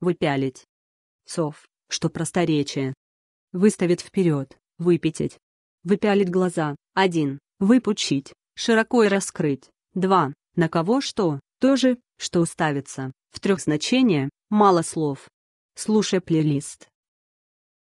выпялить. Сов, что просторечие. Выставить вперед, выпятить. Выпялить глаза, один, выпучить, широко и раскрыть, два, на кого что, тоже, что уставится, в трех значения, мало слов. Слушай плейлист.